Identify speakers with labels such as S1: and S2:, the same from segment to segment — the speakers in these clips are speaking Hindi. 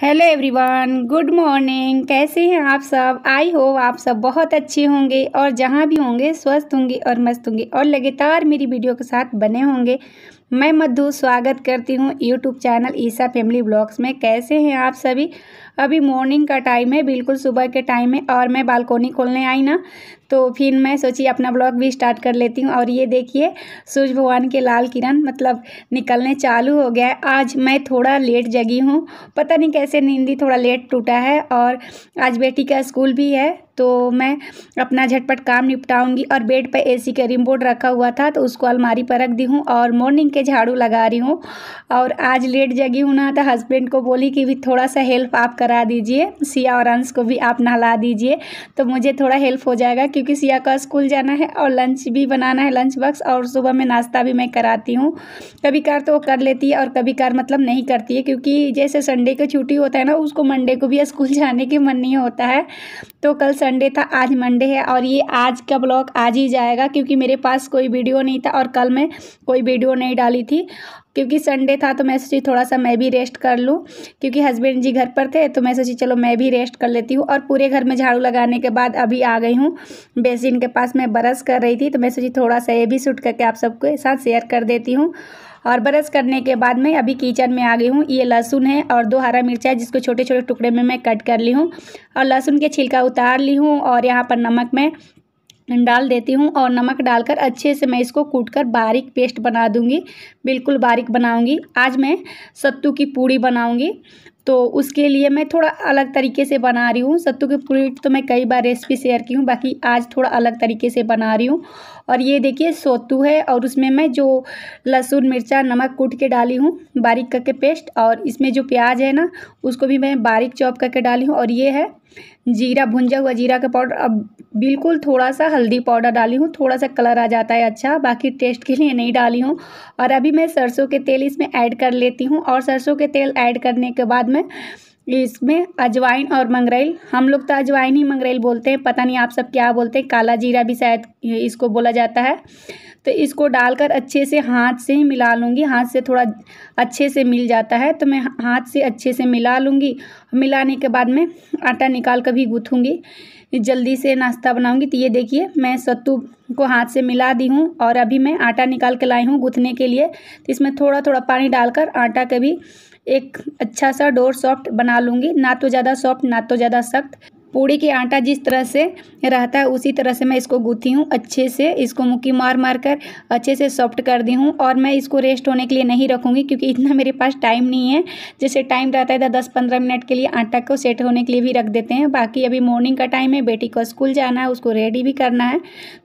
S1: हेलो एवरीवन गुड मॉर्निंग कैसे हैं आप सब आई होप आप सब बहुत अच्छे होंगे और जहाँ भी होंगे स्वस्थ होंगे और मस्त होंगे और लगातार मेरी वीडियो के साथ बने होंगे मैं मधु स्वागत करती हूँ YouTube channel Isa family blogs में कैसे हैं आप सभी अभी मॉर्निंग का टाइम है बिल्कुल सुबह के टाइम है और मैं बालकोनी खोलने आई ना तो फिर मैं सोची अपना ब्लॉग भी स्टार्ट कर लेती हूँ और ये देखिए सूर्य भगवान के लाल किरण मतलब निकलने चालू हो गया है आज मैं थोड़ा लेट जगी हूँ पता नहीं कैसे नींदी थोड़ा लेट टूटा है और आज बेटी का स्कूल भी है तो मैं अपना झटपट काम निपटाऊंगी और बेड पर एसी का रिमोट रखा हुआ था तो उसको अलमारी पर रख दी हूँ और मॉर्निंग के झाड़ू लगा रही हूँ और आज लेट जगी हूँ ना तो हस्बैंड को बोली कि भी थोड़ा सा हेल्प आप करा दीजिए सिया और अंश को भी आप नहला दीजिए तो मुझे थोड़ा हेल्प हो जाएगा क्योंकि सिया का स्कूल जाना है और लंच भी बनाना है लंच बॉक्स और सुबह में नाश्ता भी मैं कराती हूँ कभी कार तो वो कर लेती है और कभी कार मतलब नहीं करती है क्योंकि जैसे संडे का छुट्टी होता है ना उसको मंडे को भी स्कूल जाने के मन नहीं होता है तो कल संडे था आज मंडे है और ये आज का ब्लॉग आज ही जाएगा क्योंकि मेरे पास कोई वीडियो नहीं था और कल मैं कोई वीडियो नहीं डाली थी क्योंकि संडे था तो मैं सोची थोड़ा सा मैं भी रेस्ट कर लूँ क्योंकि हस्बैंड जी घर पर थे तो मैं सोची चलो मैं भी रेस्ट कर लेती हूँ और पूरे घर में झाड़ू लगाने के बाद अभी आ गई हूँ बेसिन के पास मैं बरस कर रही थी तो मैं सोची थोड़ा सा ये भी सूट करके आप सबके साथ शेयर कर देती हूँ और ब्रश करने के बाद मैं अभी किचन में आ गई हूँ ये लहसुन है और दो हरा मिर्चा है जिसको छोटे छोटे टुकड़े में मैं कट कर ली हूँ और लहसुन के छिलका उतार ली हूँ और यहाँ पर नमक मैं डाल देती हूँ और नमक डालकर अच्छे से मैं इसको कूट कर बारीक पेस्ट बना दूँगी बिल्कुल बारीक बनाऊँगी आज मैं सत्तू की पूड़ी बनाऊँगी तो उसके लिए मैं थोड़ा अलग तरीके से बना रही हूँ सत्तू की पूरी तो मैं कई बार रेसिपी शेयर की हूँ बाकी आज थोड़ा अलग तरीके से बना रही हूँ और ये देखिए सोतू है और उसमें मैं जो लहसुन मिर्चा नमक कूट के डाली हूँ बारीक करके पेस्ट और इसमें जो प्याज है ना उसको भी मैं बारीक चॉप करके डाली हूँ और ये है जीरा भुंजा हुआ जीरा का पाउडर अब बिल्कुल थोड़ा सा हल्दी पाउडर डाली हूँ थोड़ा सा कलर आ जाता है अच्छा बाकी टेस्ट के लिए नहीं डाली हूँ और अभी मैं सरसों के तेल इसमें ऐड कर लेती हूँ और सरसों के तेल ऐड करने के बाद मैं इसमें अजवाइन और मंगरेल हम लोग तो अजवाइन ही मंगरेल बोलते हैं पता नहीं आप सब क्या बोलते हैं काला जीरा भी शायद इसको बोला जाता है तो इसको डालकर अच्छे से हाथ से ही मिला लूँगी हाथ से थोड़ा अच्छे से मिल जाता है तो मैं हाथ से अच्छे से मिला लूँगी मिलाने के बाद मैं आटा निकाल कर भी गूँथूँगी जल्दी से नाश्ता बनाऊँगी तो ये देखिए मैं सत्तू को हाथ से मिला दी हूँ और अभी मैं आटा निकाल के लाई हूँ गूँथने के लिए तो इसमें थोड़ा थोड़ा पानी डालकर आटा का भी एक अच्छा सा डोर सॉफ्ट बना लूँगी ना तो ज़्यादा सॉफ्ट ना तो ज़्यादा सख्त पूड़ी के आटा जिस तरह से रहता है उसी तरह से मैं इसको गूँथी हूँ अच्छे से इसको मुक्की मार मार कर अच्छे से सॉफ्ट कर दी हूँ और मैं इसको रेस्ट होने के लिए नहीं रखूँगी क्योंकि इतना मेरे पास टाइम नहीं है जैसे टाइम रहता है तो दस पंद्रह मिनट के लिए आटा को सेट होने के लिए भी रख देते हैं बाकी अभी मॉर्निंग का टाइम है बेटी को स्कूल जाना है उसको रेडी भी करना है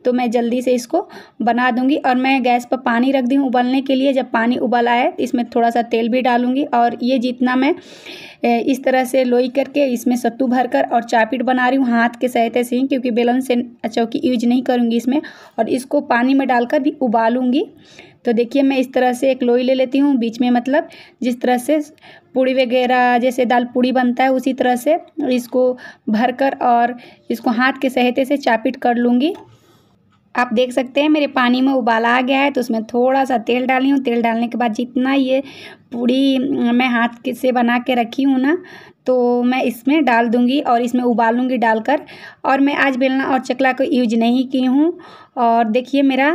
S1: तो मैं जल्दी से इसको बना दूँगी और मैं गैस पर पानी रख दी हूँ उबलने के लिए जब पानी उबला है इसमें थोड़ा सा तेल भी डालूँगी और ये जितना मैं इस तरह से लोई करके इसमें सत्तू भर कर और चाय पीट बना रही हूँ हाथ के सहायता से ही क्योंकि बेलन से चौकी यूज नहीं करूँगी इसमें और इसको पानी में डालकर भी उबालूँगी तो देखिए मैं इस तरह से एक लोई ले लेती हूँ बीच में मतलब जिस तरह से पूड़ी वगैरह जैसे दाल पूड़ी बनता है उसी तरह से इसको भर कर और इसको हाथ के सहायते से चापिट कर लूँगी आप देख सकते हैं मेरे पानी में उबाला आ गया है तो उसमें थोड़ा सा तेल डाली हूँ तेल डालने के बाद जितना ये पूड़ी मैं हाथ के से बना के रखी हूँ ना तो मैं इसमें डाल दूँगी और इसमें उबालूँगी डालकर और मैं आज बेलना और चकला को यूज नहीं की हूँ और देखिए मेरा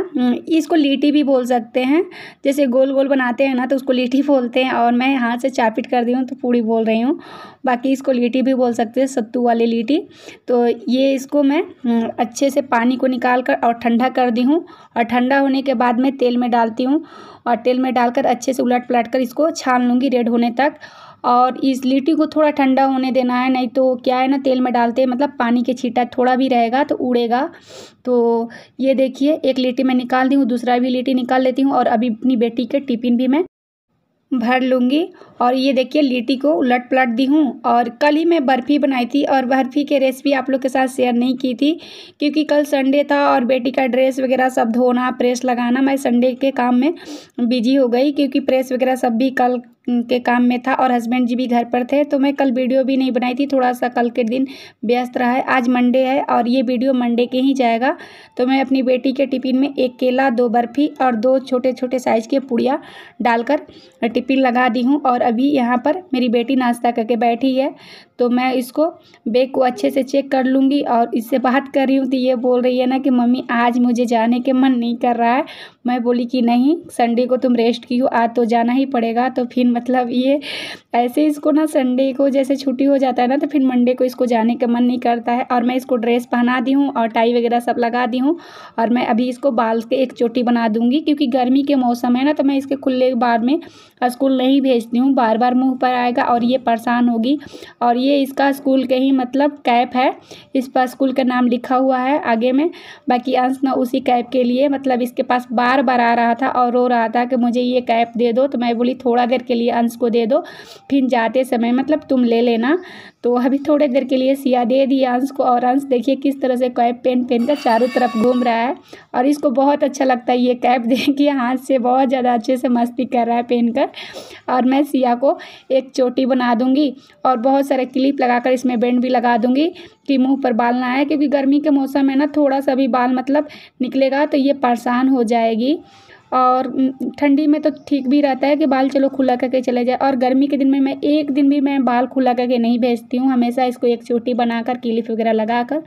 S1: इसको लीटी भी बोल सकते हैं जैसे गोल गोल बनाते हैं ना तो उसको लीटी बोलते हैं और मैं हाथ से चापिट कर दी हूँ तो पूड़ी बोल रही हूँ बाकी इसको लीटी भी बोल सकते हैं सत्तू वाली लीटी तो ये इसको मैं अच्छे से पानी को निकाल कर और ठंडा कर दी हूँ और ठंडा होने के बाद मैं तेल में डालती हूँ और तेल में डालकर अच्छे से उलट पलट कर इसको छान लूँगी रेड होने तक और इस लिट्टी को थोड़ा ठंडा होने देना है नहीं तो क्या है ना तेल में डालते मतलब पानी के छीटा थोड़ा भी रहेगा तो उड़ेगा तो ये देखिए एक लिट्टी मैं निकाल दी हूँ दूसरा भी लिट्टी निकाल लेती हूँ और अभी अपनी बेटी के टिफिन भी मैं भर लूँगी और ये देखिए लिट्टी को उलट पलट दी हूँ और कल ही मैं बर्फ़ी बनाई थी और बर्फ़ी के रेसिपी आप लोग के साथ शेयर नहीं की थी क्योंकि कल संडे था और बेटी का ड्रेस वगैरह सब धोना प्रेस लगाना मैं संडे के काम में बिजी हो गई क्योंकि प्रेस वगैरह सब भी कल के काम में था और हस्बैंड जी भी घर पर थे तो मैं कल वीडियो भी नहीं बनाई थी थोड़ा सा कल के दिन व्यस्त रहा है आज मंडे है और ये वीडियो मंडे के ही जाएगा तो मैं अपनी बेटी के टिफ़िन में एक केला दो बर्फ़ी और दो छोटे छोटे साइज़ के पुड़िया डालकर टिफ़िन लगा दी हूँ और अभी यहाँ पर मेरी बेटी नाश्ता करके बैठी है तो मैं इसको बैग को अच्छे से चेक कर लूँगी और इससे बात कर रही हूँ तो ये बोल रही है ना कि मम्मी आज मुझे जाने के मन नहीं कर रहा है मैं बोली कि नहीं संडे को तुम रेस्ट की हो आज तो जाना ही पड़ेगा तो फिर मतलब ये ऐसे इसको ना संडे को जैसे छुट्टी हो जाता है ना तो फिर मंडे को इसको जाने का मन नहीं करता है और मैं इसको ड्रेस पहना दी हूँ और टाई वगैरह सब लगा दी हूँ और मैं अभी इसको बाल के एक चोटी बना दूँगी क्योंकि गर्मी के मौसम है ना तो मैं इसके खुले बार में स्कूल नहीं भेजती हूँ बार बार मुँह पर आएगा और ये परेशान होगी और ये ये इसका स्कूल के ही मतलब कैप है इस पर स्कूल का नाम लिखा हुआ है आगे में बाकी अंश ना उसी कैप के लिए मतलब इसके पास बार बार आ रहा था और रो रहा था कि मुझे ये कैप दे दो तो मैं बोली थोड़ा देर के लिए अंश को दे दो फिर जाते समय मतलब तुम ले लेना तो अभी थोड़ी देर के लिए सिया दे दी अंश को और अंश देखिए किस तरह से कैप पेन पेन कर चारों तरफ घूम रहा है और इसको बहुत अच्छा लगता है ये कैप देखिए हाथ से बहुत ज़्यादा अच्छे से मस्ती कर रहा है पेन कर और मैं सिया को एक चोटी बना दूंगी और बहुत सारे क्लिप लगाकर इसमें बैंड भी लगा दूंगी कि मुंह पर बाल ना आए क्योंकि गर्मी के मौसम में ना थोड़ा सा भी बाल मतलब निकलेगा तो ये परेशान हो जाएगी और ठंडी में तो ठीक भी रहता है कि बाल चलो खुला करके चले जाए और गर्मी के दिन में मैं एक दिन भी मैं बाल खुला करके नहीं भेजती हूँ हमेशा इसको एक चोटी बनाकर क्लिप वगैरह लगा कर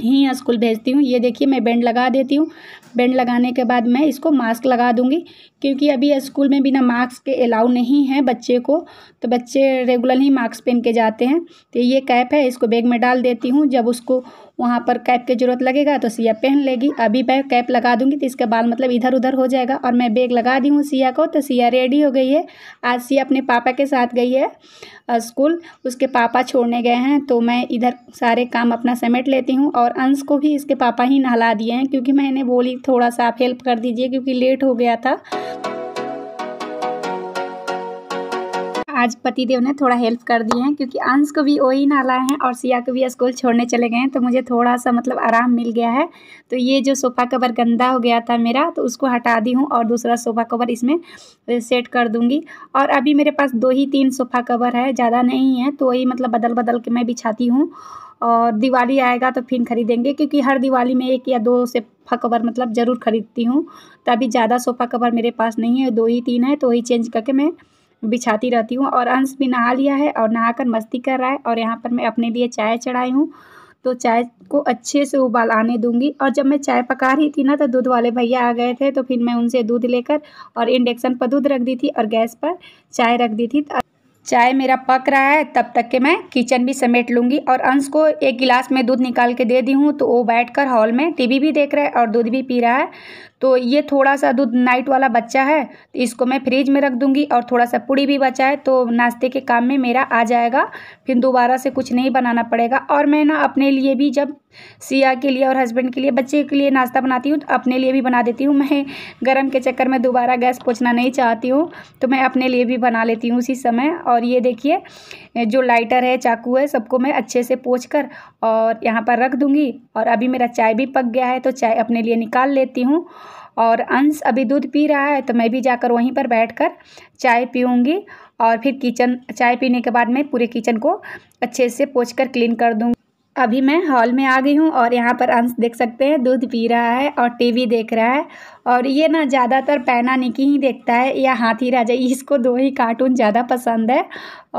S1: ही स्कूल भेजती हूँ ये देखिए मैं बैंड लगा देती हूँ बैंड लगाने के बाद मैं इसको मास्क लगा दूँगी क्योंकि अभी स्कूल में बिना मास्क के अलाउ नहीं है बच्चे को तो बच्चे रेगुलर ही मास्क पहन के जाते हैं तो ये कैप है इसको बैग में डाल देती हूँ जब उसको वहाँ पर कैप की ज़रूरत लगेगा तो सिया पहन लेगी अभी मैं कैप लगा दूंगी तो इसके बाल मतलब इधर उधर हो जाएगा और मैं बैग लगा दी हूँ सिया को तो सिया रेडी हो गई है आज सिया अपने पापा के साथ गई है स्कूल उसके पापा छोड़ने गए हैं तो मैं इधर सारे काम अपना समेट लेती हूँ और अंश को भी इसके पापा ही नहला दिए हैं क्योंकि मैंने बोली थोड़ा सा आप हेल्प कर दीजिए क्योंकि लेट हो गया था आज पतिदेव ने थोड़ा हेल्प कर दिए हैं क्योंकि अंश को भी वही नाला ना लाए हैं और सिया को भी स्कूल छोड़ने चले गए हैं तो मुझे थोड़ा सा मतलब आराम मिल गया है तो ये जो सोफ़ा कवर गंदा हो गया था मेरा तो उसको हटा दी हूँ और दूसरा सोफ़ा कवर इसमें सेट कर दूँगी और अभी मेरे पास दो ही तीन सोफ़ा कवर है ज़्यादा नहीं है तो वही मतलब बदल बदल के मैं बिछाती हूँ और दिवाली आएगा तो फिर खरीदेंगे क्योंकि हर दिवाली में एक या दो से सोफ़ा कवर मतलब ज़रूर ख़रीदती हूँ तो अभी ज़्यादा सोफ़ा कवर मेरे पास नहीं है दो ही तीन है तो वही चेंज करके मैं बिछाती रहती हूँ और अंश भी नहा लिया है और नहा कर मस्ती कर रहा है और यहाँ पर मैं अपने लिए चाय चढ़ाई हूँ तो चाय को अच्छे से उबाल आने दूंगी और जब मैं चाय पका रही थी ना तो दूध वाले भैया आ गए थे तो फिर मैं उनसे दूध लेकर और इंडक्शन पर दूध रख दी थी और गैस पर चाय रख दी थी चाय मेरा पक रहा है तब तक के मैं किचन भी समेट लूँगी और अंश को एक गिलास में दूध निकाल के दे दी हूँ तो वो बैठकर हॉल में टीवी भी देख रहा है और दूध भी पी रहा है तो ये थोड़ा सा दूध नाइट वाला बच्चा है तो इसको मैं फ्रिज में रख दूँगी और थोड़ा सा पूड़ी भी बचा है तो नाश्ते के काम में मेरा आ जाएगा फिर दोबारा से कुछ नहीं बनाना पड़ेगा और मैं ना अपने लिए भी जब सिया के लिए और हस्बैंड के लिए बच्चे के लिए नाश्ता बनाती हूँ तो अपने लिए भी बना देती हूँ मैं गर्म के चक्कर में दोबारा गैस पोछना नहीं चाहती हूँ तो मैं अपने लिए भी बना लेती हूँ उसी समय और ये देखिए जो लाइटर है चाकू है सबको मैं अच्छे से पोछ कर और यहाँ पर रख दूँगी और अभी मेरा चाय भी पक गया है तो चाय अपने लिए निकाल लेती हूँ और अंश अभी दूध पी रहा है तो मैं भी जाकर वहीं पर बैठकर चाय पीऊँगी और फिर किचन चाय पीने के बाद मैं पूरे किचन को अच्छे से पोछ कर क्लीन कर दूँगी अभी मैं हॉल में आ गई हूँ और यहाँ पर अंश देख सकते हैं दूध पी रहा है और टीवी देख रहा है और ये ना ज़्यादातर पैना निकी ही देखता है या हाथी राजा इसको दो ही कार्टून ज़्यादा पसंद है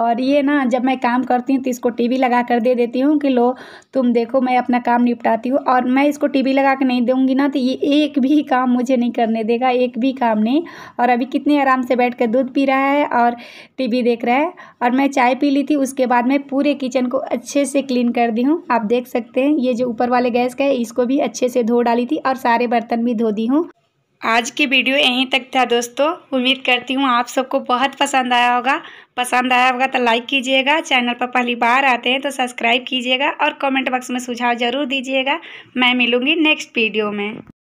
S1: और ये ना जब मैं काम करती हूँ तो इसको टीवी लगा कर दे देती हूँ कि लो तुम देखो मैं अपना काम निपटाती हूँ और मैं इसको टी लगा के नहीं दूँगी ना तो ये एक भी काम मुझे नहीं करने देगा एक भी काम नहीं और अभी कितने आराम से बैठ कर दूध पी रहा है और टी देख रहा है और मैं चाय पी ली थी उसके बाद मैं पूरे किचन को अच्छे से क्लीन कर दी हूँ आप देख सकते हैं ये जो ऊपर वाले गैस का है इसको भी अच्छे से धो डाली थी और सारे बर्तन भी धो दी हूँ आज की वीडियो यहीं तक था दोस्तों उम्मीद करती हूँ आप सबको बहुत पसंद आया होगा पसंद आया होगा तो लाइक कीजिएगा चैनल पर पहली बार आते हैं तो सब्सक्राइब कीजिएगा और कमेंट बॉक्स में सुझाव ज़रूर दीजिएगा मैं मिलूँगी नेक्स्ट वीडियो में